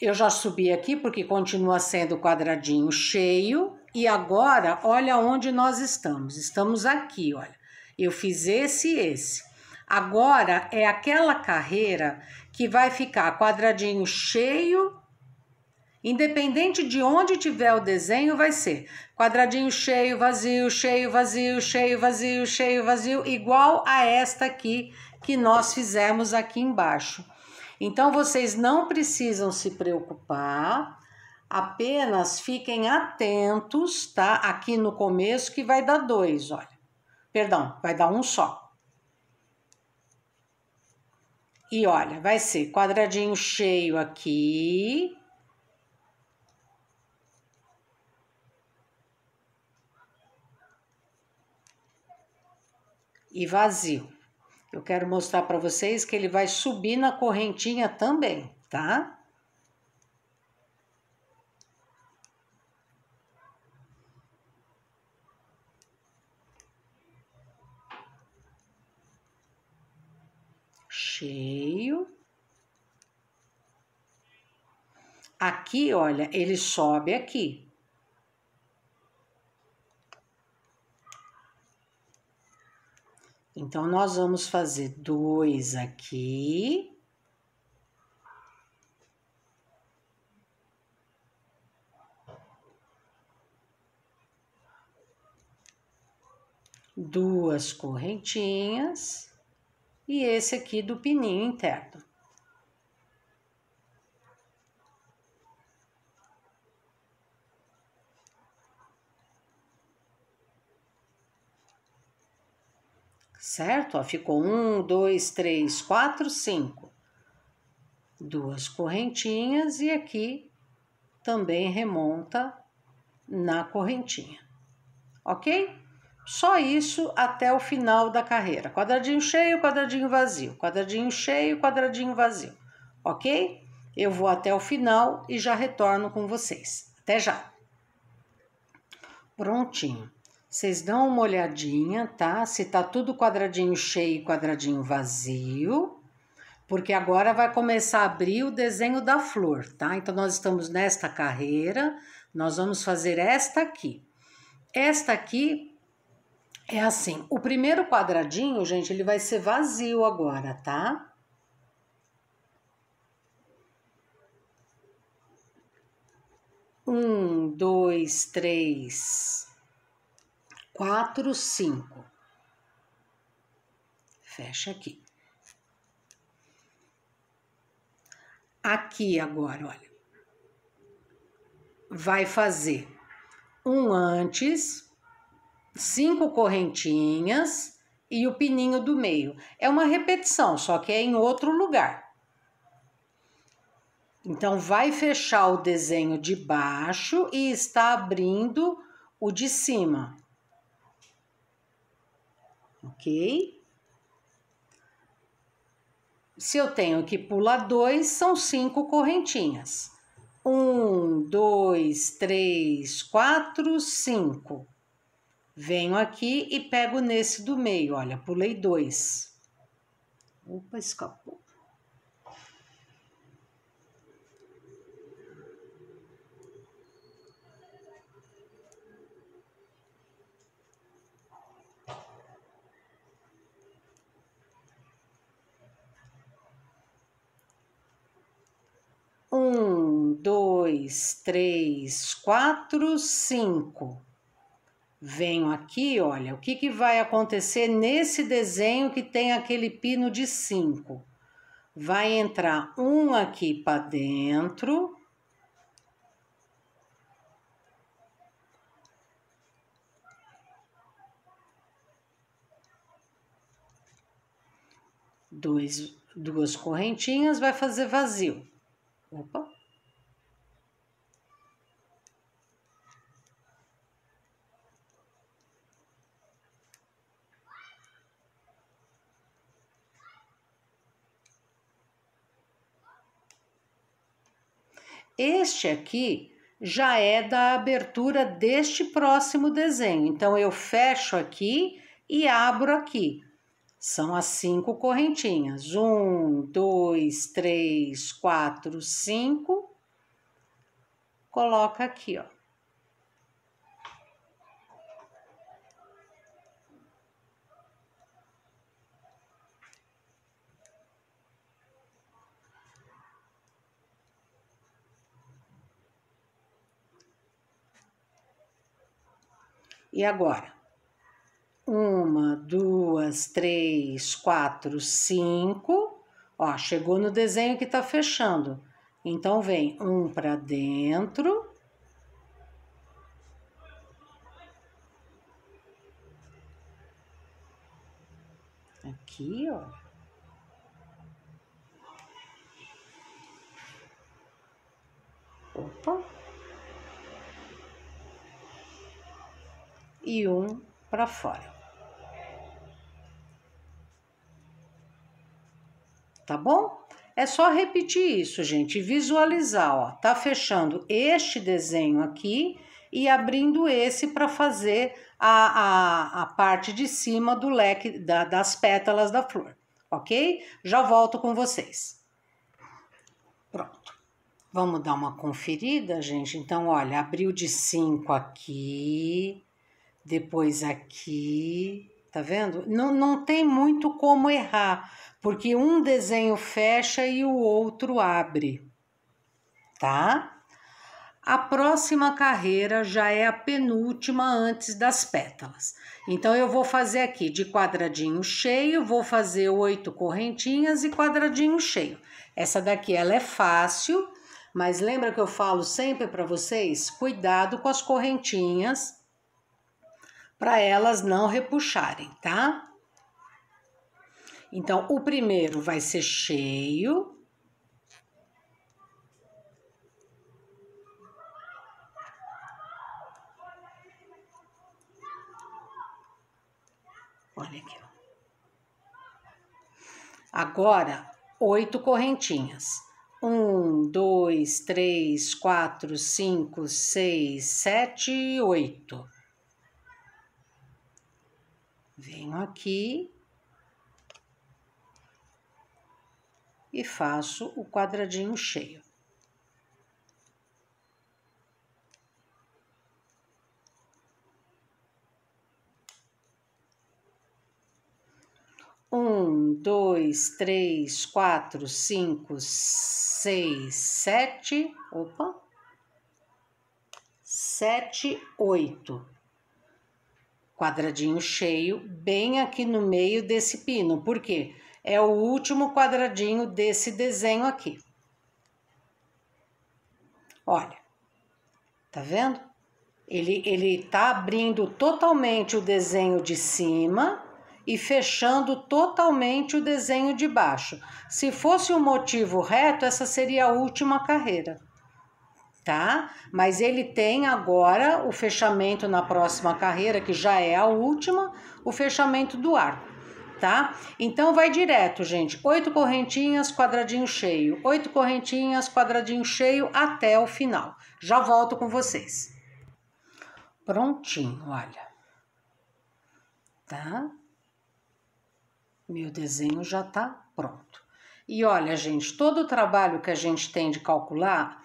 A: Eu já subi aqui porque continua sendo quadradinho cheio, e agora, olha onde nós estamos. Estamos aqui, olha. Eu fiz esse e esse. Agora é aquela carreira que vai ficar quadradinho cheio, independente de onde tiver o desenho, vai ser quadradinho cheio, vazio, cheio, vazio, cheio, vazio, cheio, vazio, igual a esta aqui que nós fizemos aqui embaixo. Então vocês não precisam se preocupar Apenas fiquem atentos, tá? Aqui no começo que vai dar dois, olha. Perdão, vai dar um só. E olha, vai ser quadradinho cheio aqui. E vazio. Eu quero mostrar para vocês que ele vai subir na correntinha também, tá? cheio. Aqui, olha, ele sobe aqui. Então, nós vamos fazer dois aqui. Duas correntinhas e esse aqui do pininho interno. Certo? Ó, ficou um, dois, três, quatro, cinco. Duas correntinhas e aqui também remonta na correntinha, ok? Só isso até o final da carreira. Quadradinho cheio, quadradinho vazio. Quadradinho cheio, quadradinho vazio. Ok? Eu vou até o final e já retorno com vocês. Até já. Prontinho. Vocês dão uma olhadinha, tá? Se tá tudo quadradinho cheio, quadradinho vazio, porque agora vai começar a abrir o desenho da flor, tá? Então nós estamos nesta carreira, nós vamos fazer esta aqui. Esta aqui é assim, o primeiro quadradinho, gente, ele vai ser vazio agora, tá? Um, dois, três, quatro, cinco. Fecha aqui. Aqui agora, olha. Vai fazer um antes cinco correntinhas e o pininho do meio. É uma repetição, só que é em outro lugar. Então, vai fechar o desenho de baixo e está abrindo o de cima. Ok? Se eu tenho que pular dois, são cinco correntinhas. Um, dois, três, quatro, cinco. Venho aqui e pego nesse do meio, olha, pulei dois. Opa, escapou. Um, dois, três, quatro, cinco venho aqui, olha, o que, que vai acontecer nesse desenho que tem aquele pino de cinco? Vai entrar um aqui para dentro. Dois, duas correntinhas, vai fazer vazio. Opa! Este aqui já é da abertura deste próximo desenho. Então, eu fecho aqui e abro aqui. São as cinco correntinhas. Um, dois, três, quatro, cinco. Coloca aqui, ó. E agora? Uma, duas, três, quatro, cinco. Ó, chegou no desenho que tá fechando. Então, vem um para dentro. Aqui, ó. Opa. e um para fora. Tá bom? É só repetir isso, gente, visualizar, ó, tá fechando este desenho aqui e abrindo esse para fazer a, a, a, parte de cima do leque da, das pétalas da flor, ok? Já volto com vocês. Pronto. Vamos dar uma conferida, gente? Então, olha, abriu de cinco aqui, depois aqui, tá vendo? Não, não tem muito como errar, porque um desenho fecha e o outro abre, tá? A próxima carreira já é a penúltima antes das pétalas. Então, eu vou fazer aqui de quadradinho cheio, vou fazer oito correntinhas e quadradinho cheio. Essa daqui, ela é fácil, mas lembra que eu falo sempre para vocês? Cuidado com as correntinhas, para elas não repuxarem, tá? Então, o primeiro vai ser cheio. Olha aqui. Agora, oito correntinhas. Um, dois, três, quatro, cinco, seis, sete, oito. Venho aqui e faço o quadradinho cheio. Um, dois, três, quatro, cinco, seis, sete. Opa! Sete, oito quadradinho cheio, bem aqui no meio desse pino, porque é o último quadradinho desse desenho aqui. Olha, tá vendo? Ele, ele tá abrindo totalmente o desenho de cima e fechando totalmente o desenho de baixo. Se fosse um motivo reto, essa seria a última carreira tá? Mas ele tem agora o fechamento na próxima carreira, que já é a última, o fechamento do arco, tá? Então vai direto, gente. Oito correntinhas, quadradinho cheio. Oito correntinhas, quadradinho cheio até o final. Já volto com vocês. Prontinho, olha. Tá? Meu desenho já tá pronto. E olha, gente, todo o trabalho que a gente tem de calcular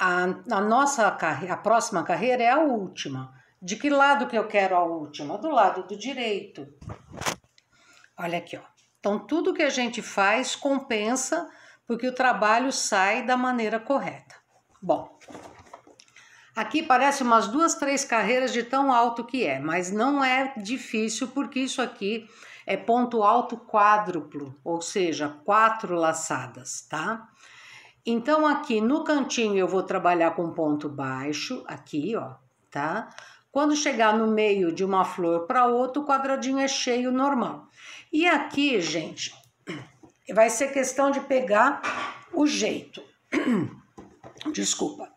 A: a, a nossa carreira, a próxima carreira é a última. De que lado que eu quero a última? Do lado do direito. Olha aqui, ó. Então tudo que a gente faz compensa porque o trabalho sai da maneira correta. Bom, aqui parece umas duas, três carreiras de tão alto que é, mas não é difícil porque isso aqui é ponto alto quádruplo, ou seja, quatro laçadas, tá? Então, aqui no cantinho eu vou trabalhar com ponto baixo, aqui, ó, tá? Quando chegar no meio de uma flor para outra, o quadradinho é cheio normal. E aqui, gente, <clears throat> vai ser questão de pegar o jeito. <clears throat> Desculpa.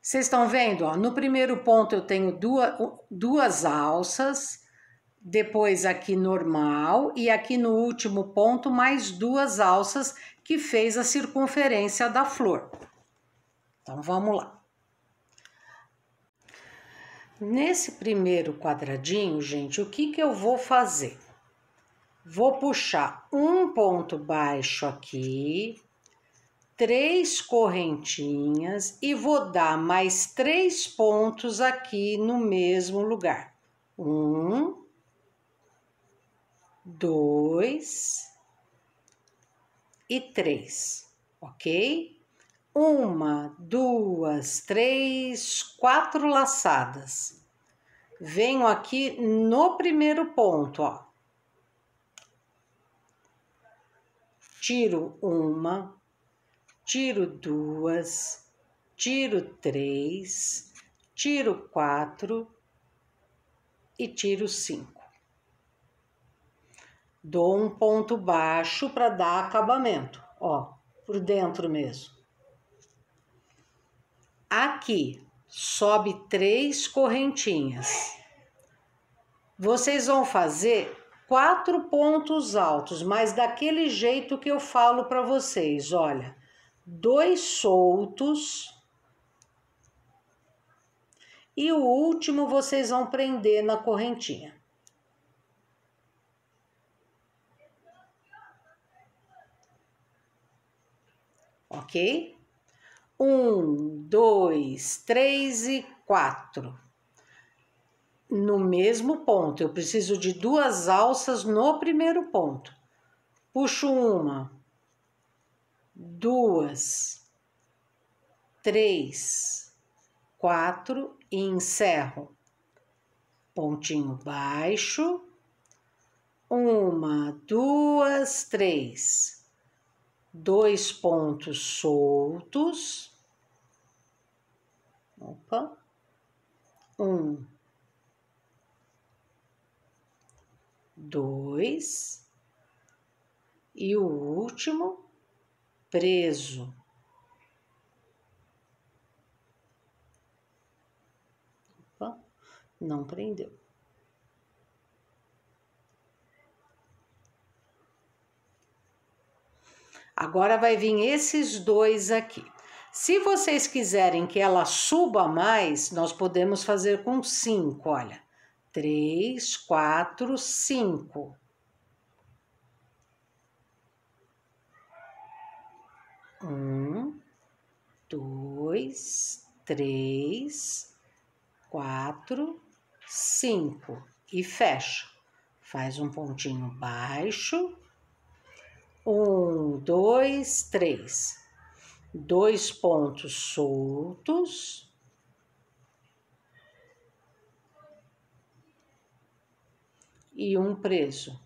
A: Vocês estão vendo, ó, no primeiro ponto eu tenho duas, duas alças, depois aqui normal e aqui no último ponto mais duas alças que fez a circunferência da flor. Então vamos lá. Nesse primeiro quadradinho, gente, o que que eu vou fazer? Vou puxar um ponto baixo aqui, três correntinhas e vou dar mais três pontos aqui no mesmo lugar. Um, dois e três, ok? Uma, duas, três, quatro laçadas. Venho aqui no primeiro ponto, ó. Tiro uma, tiro duas, tiro três, tiro quatro e tiro cinco. Dou um ponto baixo para dar acabamento, ó, por dentro mesmo. Aqui, sobe três correntinhas. Vocês vão fazer quatro pontos altos, mas daquele jeito que eu falo para vocês, olha. Dois soltos. E o último vocês vão prender na correntinha. ok? Um, dois, três e quatro. No mesmo ponto, eu preciso de duas alças no primeiro ponto. Puxo uma, duas, três, quatro e encerro. Pontinho baixo, uma, duas, três dois pontos soltos, opa, um, dois, e o último preso. Opa, não prendeu. Agora vai vir esses dois aqui. Se vocês quiserem que ela suba mais, nós podemos fazer com cinco, olha. Três, quatro, cinco. Um, dois, três, quatro, cinco. E fecha. Faz um pontinho baixo um, dois, três. Dois pontos soltos. e um preso.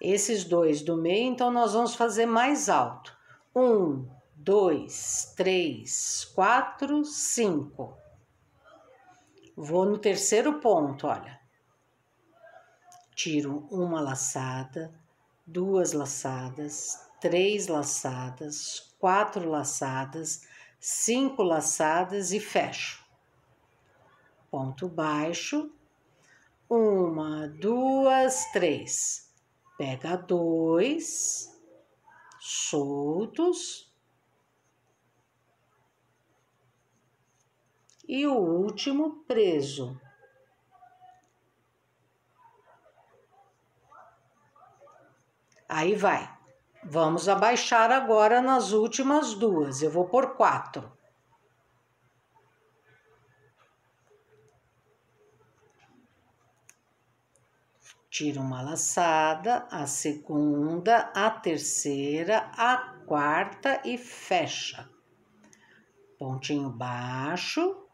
A: Esses dois do meio, então nós vamos fazer mais alto. Um, dois, três, quatro, cinco. Vou no terceiro ponto, olha. Tiro uma laçada, duas laçadas, três laçadas, quatro laçadas, cinco laçadas e fecho. Ponto baixo, uma, duas, três. Pega dois, soltos. E o último preso. Aí vai. Vamos abaixar agora nas últimas duas. Eu vou por quatro. Tiro uma laçada, a segunda, a terceira, a quarta e fecha. Pontinho baixo.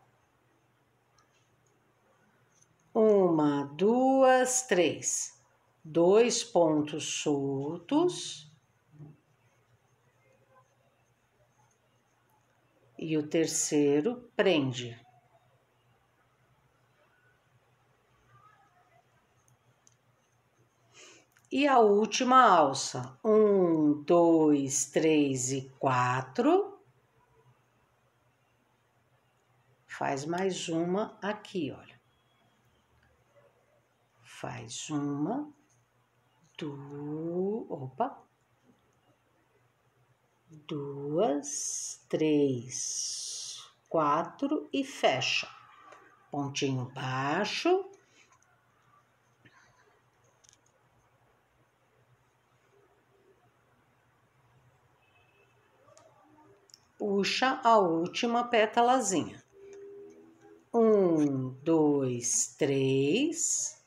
A: Uma, duas, três dois pontos soltos e o terceiro prende. E a última alça, um, dois, três e quatro. Faz mais uma aqui, olha. Faz uma, Du, opa, duas, três, quatro e fecha. Pontinho baixo. Puxa a última pétalazinha. Um, dois, três.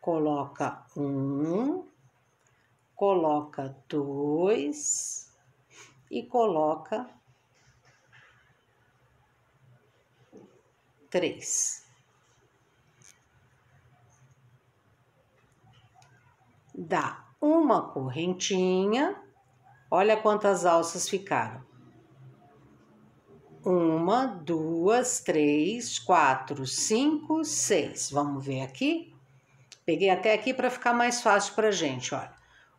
A: Coloca um, coloca dois e coloca três. Dá uma correntinha, olha quantas alças ficaram. Uma, duas, três, quatro, cinco, seis. Vamos ver aqui? Peguei até aqui para ficar mais fácil para gente, olha.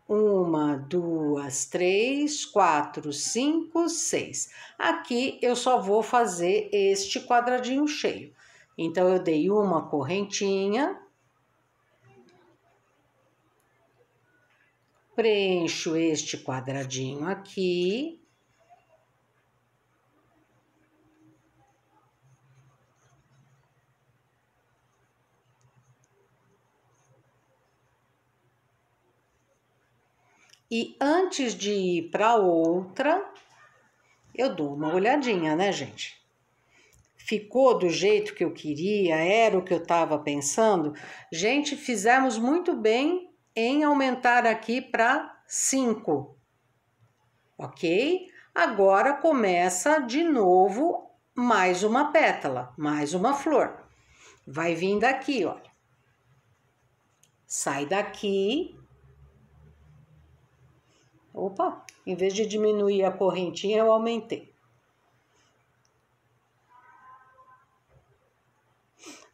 A: Uma, duas, três, quatro, cinco, seis. Aqui eu só vou fazer este quadradinho cheio. Então, eu dei uma correntinha, preencho este quadradinho aqui, E antes de ir para outra, eu dou uma olhadinha, né, gente? Ficou do jeito que eu queria, era o que eu estava pensando. Gente, fizemos muito bem em aumentar aqui para 5, ok? Agora começa de novo mais uma pétala, mais uma flor. Vai vir daqui, olha. Sai daqui, Opa, em vez de diminuir a correntinha, eu aumentei.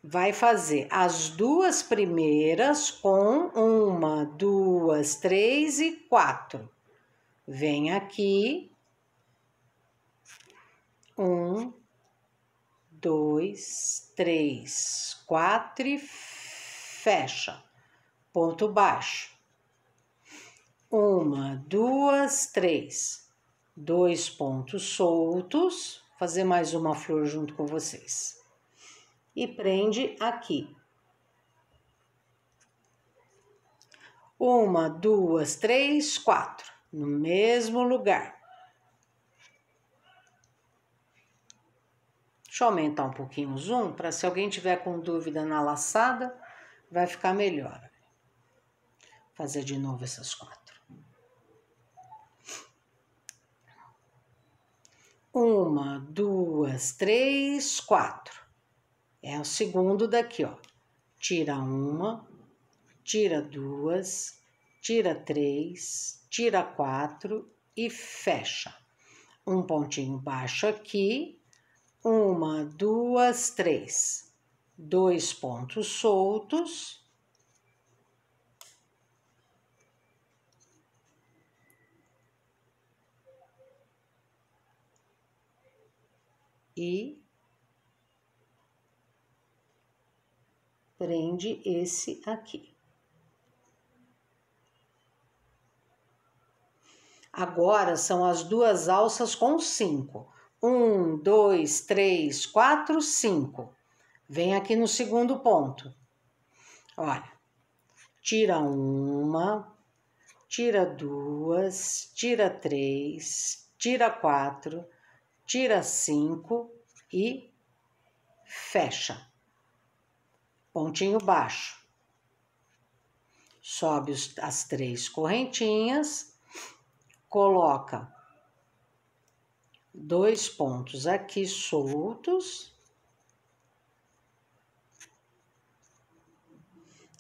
A: Vai fazer as duas primeiras com uma, duas, três e quatro. Vem aqui. Um, dois, três, quatro e fecha. Ponto baixo. Uma, duas, três. Dois pontos soltos. Vou fazer mais uma flor junto com vocês. E prende aqui. Uma, duas, três, quatro. No mesmo lugar. Deixa eu aumentar um pouquinho o zoom para se alguém tiver com dúvida na laçada, vai ficar melhor. Fazer de novo essas quatro. Uma, duas, três, quatro. É o segundo daqui, ó. Tira uma, tira duas, tira três, tira quatro e fecha. Um pontinho baixo aqui, uma, duas, três. Dois pontos soltos e prende esse aqui. Agora são as duas alças com cinco. Um, dois, três, quatro, cinco. Vem aqui no segundo ponto. Olha, tira uma, tira duas, tira três, tira quatro, tira cinco e fecha. Pontinho baixo. Sobe os, as três correntinhas, coloca dois pontos aqui soltos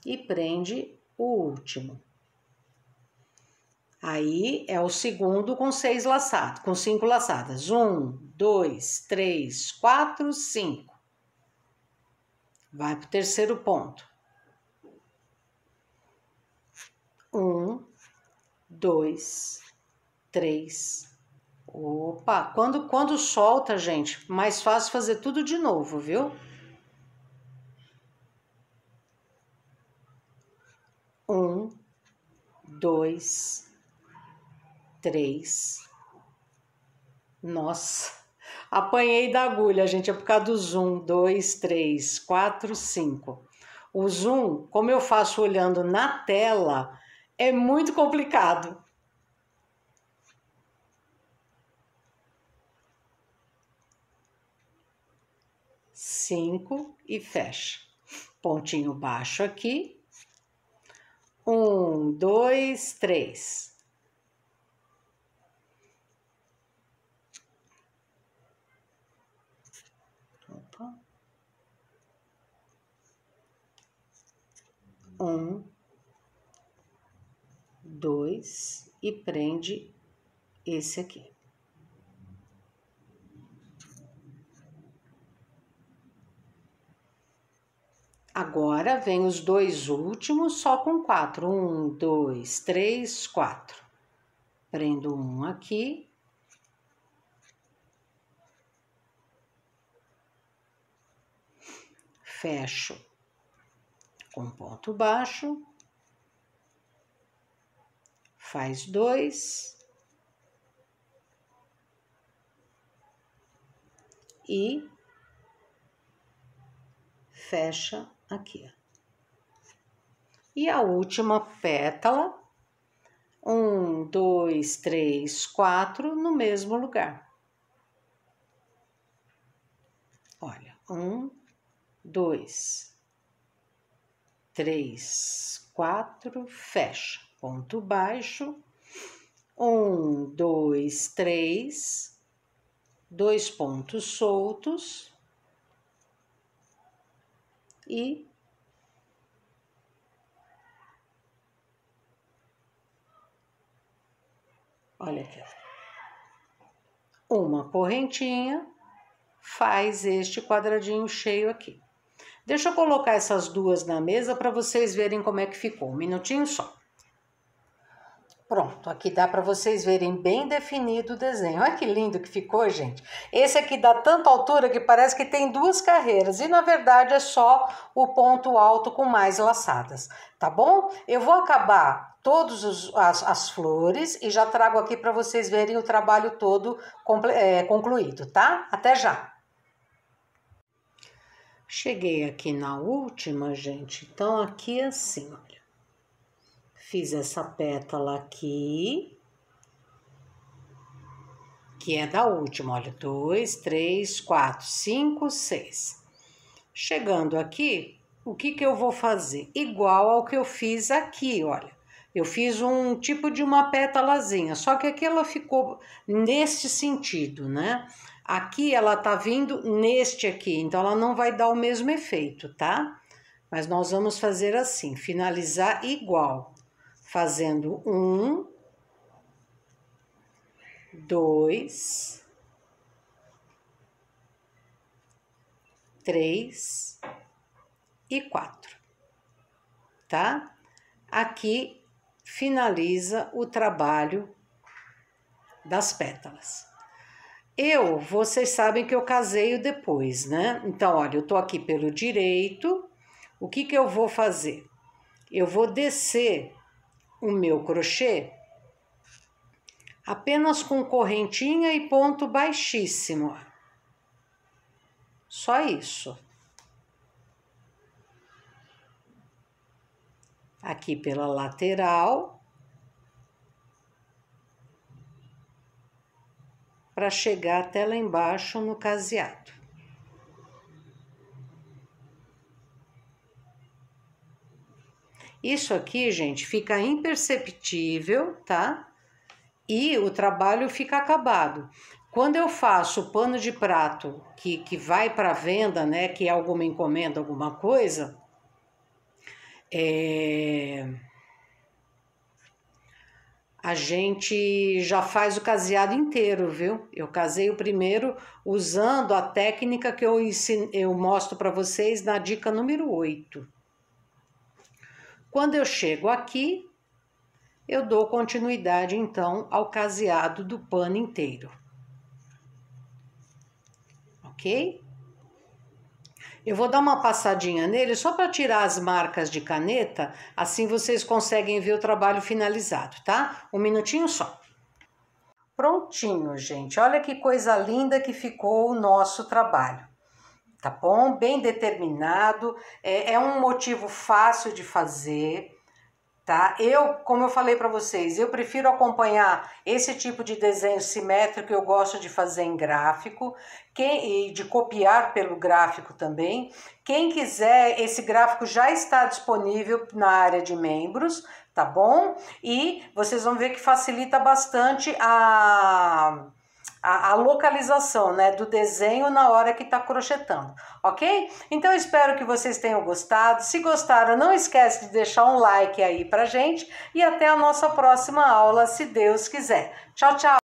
A: e prende o último. Aí é o segundo com seis laçadas, com cinco laçadas. Um, dois, três, quatro, cinco. Vai para o terceiro ponto. Um, dois, três. Opa, quando, quando solta, gente, mais fácil fazer tudo de novo, viu? Um, dois, três. Nossa, apanhei da agulha, gente, é por causa do zoom. Dois, três, quatro, cinco. O zoom, como eu faço olhando na tela, é muito complicado. Cinco e fecha. Pontinho baixo aqui. Um, dois, três. um, dois e prende esse aqui. Agora vem os dois últimos só com quatro. Um, dois, três, quatro. Prendo um aqui. Fecho com ponto baixo, faz dois e fecha aqui. E a última pétala, um, dois, três, quatro, no mesmo lugar. Olha, um, dois, três, quatro, fecha, ponto baixo, um, dois, três, dois pontos soltos e olha aqui, uma correntinha faz este quadradinho cheio aqui. Deixa eu colocar essas duas na mesa para vocês verem como é que ficou. Um minutinho só. Pronto, aqui dá para vocês verem bem definido o desenho. Olha que lindo que ficou, gente. Esse aqui dá tanta altura que parece que tem duas carreiras e na verdade é só o ponto alto com mais laçadas, tá bom? Eu vou acabar todas as, as flores e já trago aqui para vocês verem o trabalho todo é, concluído, tá? Até já! Cheguei aqui na última, gente. Então, aqui é assim, olha. Fiz essa pétala aqui. Que é da última, olha. Dois, três, quatro, cinco, seis. Chegando aqui, o que que eu vou fazer? Igual ao que eu fiz aqui, olha. Eu fiz um tipo de uma pétalazinha, só que aqui ela ficou neste sentido, né? Aqui ela tá vindo neste aqui, então ela não vai dar o mesmo efeito, tá? Mas nós vamos fazer assim, finalizar igual, fazendo um, dois, três e quatro, tá? Aqui finaliza o trabalho das pétalas. Eu, vocês sabem que eu casei depois, né? Então, olha, eu tô aqui pelo direito. O que que eu vou fazer? Eu vou descer o meu crochê apenas com correntinha e ponto baixíssimo. Só isso. Aqui pela lateral para chegar até lá embaixo no caseado. Isso aqui, gente, fica imperceptível, tá? E o trabalho fica acabado. Quando eu faço o pano de prato que, que vai para venda, né, que é alguma encomenda, alguma coisa, é a gente já faz o caseado inteiro, viu? Eu casei o primeiro usando a técnica que eu, ensino, eu mostro para vocês na dica número 8. Quando eu chego aqui, eu dou continuidade então ao caseado do pano inteiro. Ok? Eu vou dar uma passadinha nele só para tirar as marcas de caneta, assim vocês conseguem ver o trabalho finalizado, tá? Um minutinho só. Prontinho, gente. Olha que coisa linda que ficou o nosso trabalho tá bom? Bem determinado, é, é, um motivo fácil de fazer, tá? Eu, como eu falei para vocês, eu prefiro acompanhar esse tipo de desenho simétrico, eu gosto de fazer em gráfico, quem, e de copiar pelo gráfico também. Quem quiser, esse gráfico já está disponível na área de membros, tá bom? E vocês vão ver que facilita bastante a a, a localização né, do desenho na hora que está crochetando, ok? Então espero que vocês tenham gostado. Se gostaram, não esquece de deixar um like aí para gente e até a nossa próxima aula, se Deus quiser. Tchau, tchau!